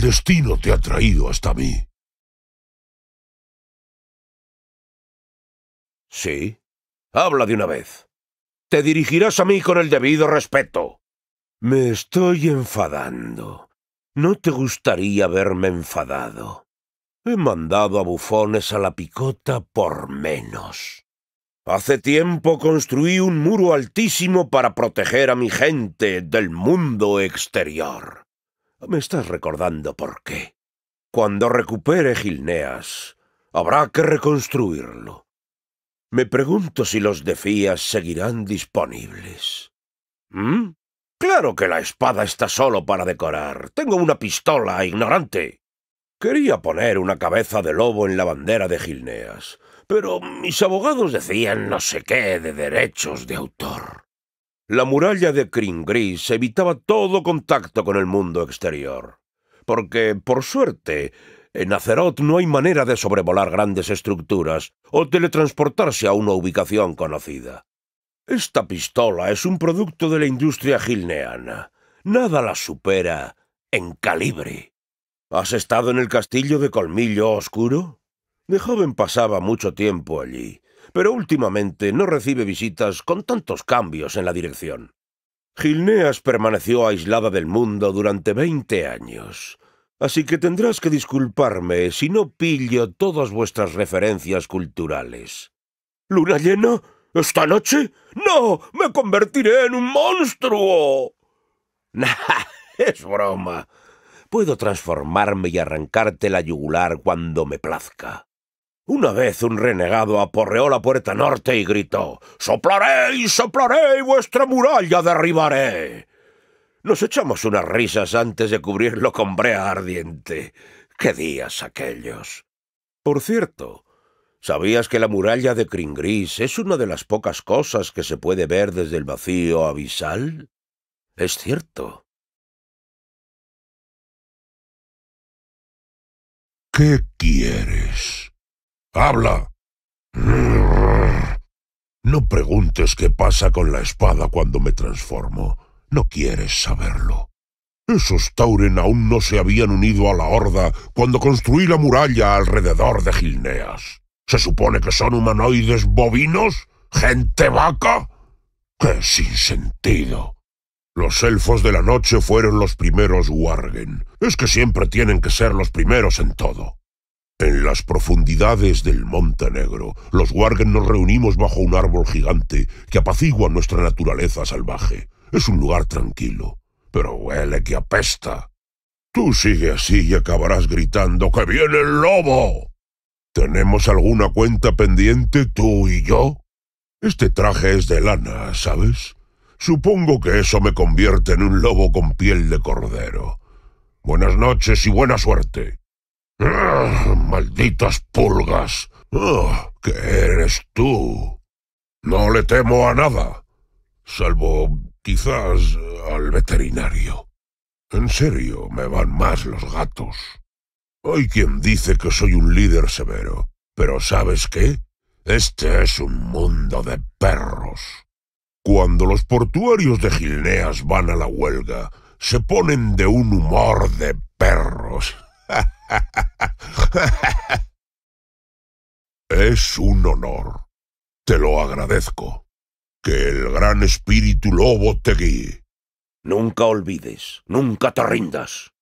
destino te ha traído hasta mí. Sí. Habla de una vez. Te dirigirás a mí con el debido respeto. Me estoy enfadando. No te gustaría verme enfadado. He mandado a bufones a la picota por menos. Hace tiempo construí un muro altísimo para proteger a mi gente del mundo exterior. Me estás recordando por qué. Cuando recupere Gilneas, habrá que reconstruirlo. Me pregunto si los de Fías seguirán disponibles. ¿Mm? Claro que la espada está solo para decorar. Tengo una pistola, ignorante. Quería poner una cabeza de lobo en la bandera de Gilneas, pero mis abogados decían no sé qué de derechos de autor. La muralla de Kringris evitaba todo contacto con el mundo exterior, porque, por suerte, en Azeroth no hay manera de sobrevolar grandes estructuras o teletransportarse a una ubicación conocida. Esta pistola es un producto de la industria gilneana. Nada la supera en calibre. ¿Has estado en el castillo de Colmillo Oscuro? De joven pasaba mucho tiempo allí, pero últimamente no recibe visitas con tantos cambios en la dirección. Gilneas permaneció aislada del mundo durante veinte años, así que tendrás que disculparme si no pillo todas vuestras referencias culturales. ¿Luna llena? ¿Esta noche? ¡No! ¡Me convertiré en un monstruo! Nah, es broma. Puedo transformarme y arrancarte la yugular cuando me plazca. Una vez un renegado aporreó la puerta norte y gritó Soplaré y soplaré y vuestra muralla derribaré. Nos echamos unas risas antes de cubrirlo con brea ardiente. ¡Qué días aquellos! Por cierto, ¿sabías que la muralla de Cringris es una de las pocas cosas que se puede ver desde el vacío abisal? Es cierto. ¿Qué quiere? ¡Habla! No preguntes qué pasa con la espada cuando me transformo. No quieres saberlo. Esos Tauren aún no se habían unido a la Horda cuando construí la muralla alrededor de Gilneas. ¿Se supone que son humanoides bovinos? ¿Gente vaca? ¡Qué sinsentido! Los elfos de la noche fueron los primeros Wargen. Es que siempre tienen que ser los primeros en todo. En las profundidades del Monte Negro, los Wargen nos reunimos bajo un árbol gigante que apacigua nuestra naturaleza salvaje. Es un lugar tranquilo, pero huele que apesta. Tú sigue así y acabarás gritando que viene el lobo. ¿Tenemos alguna cuenta pendiente tú y yo? Este traje es de lana, ¿sabes? Supongo que eso me convierte en un lobo con piel de cordero. Buenas noches y buena suerte. Ah, malditas pulgas. Ah, ¿Qué eres tú? No le temo a nada, salvo quizás al veterinario. En serio, me van más los gatos. Hay quien dice que soy un líder severo, pero ¿sabes qué? Este es un mundo de perros. Cuando los portuarios de Gilneas van a la huelga, se ponen de un humor de perros es un honor. Te lo agradezco. Que el gran espíritu lobo te guíe. Nunca olvides, nunca te rindas.